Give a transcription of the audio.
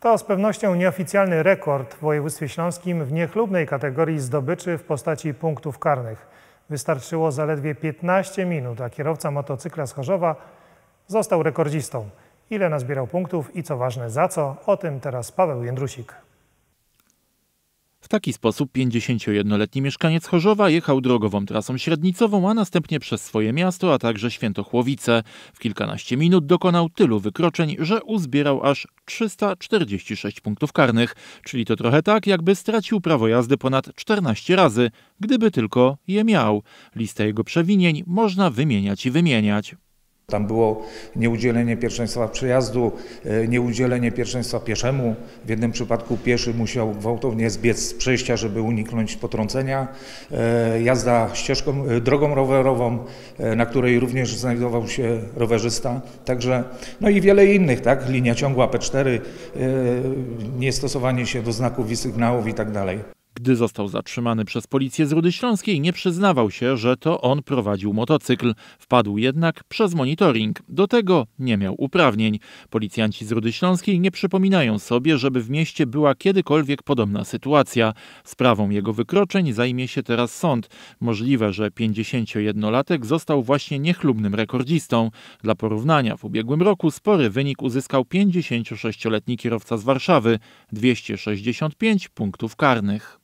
To z pewnością nieoficjalny rekord w województwie śląskim w niechlubnej kategorii zdobyczy w postaci punktów karnych. Wystarczyło zaledwie 15 minut, a kierowca motocykla z Chorzowa został rekordzistą. Ile nazbierał punktów i co ważne za co, o tym teraz Paweł Jędrusik. W taki sposób 51-letni mieszkaniec Chorzowa jechał drogową trasą średnicową, a następnie przez swoje miasto, a także Świętochłowice. W kilkanaście minut dokonał tylu wykroczeń, że uzbierał aż 346 punktów karnych, czyli to trochę tak, jakby stracił prawo jazdy ponad 14 razy, gdyby tylko je miał. Listę jego przewinień można wymieniać i wymieniać. Tam było nieudzielenie pierwszeństwa przejazdu, e, nieudzielenie pierwszeństwa pieszemu. W jednym przypadku pieszy musiał gwałtownie zbiec z przejścia, żeby uniknąć potrącenia. E, jazda ścieżką, e, drogą rowerową, na której również znajdował się rowerzysta. Także, no i wiele innych, tak? Linia ciągła P4, niestosowanie się do znaków i sygnałów i tak dalej. Gdy został zatrzymany przez policję z Rudy Śląskiej, nie przyznawał się, że to on prowadził motocykl. Wpadł jednak przez monitoring. Do tego nie miał uprawnień. Policjanci z Rudy Śląskiej nie przypominają sobie, żeby w mieście była kiedykolwiek podobna sytuacja. Sprawą jego wykroczeń zajmie się teraz sąd. Możliwe, że 51-latek został właśnie niechlubnym rekordzistą. Dla porównania w ubiegłym roku spory wynik uzyskał 56-letni kierowca z Warszawy 265 punktów karnych.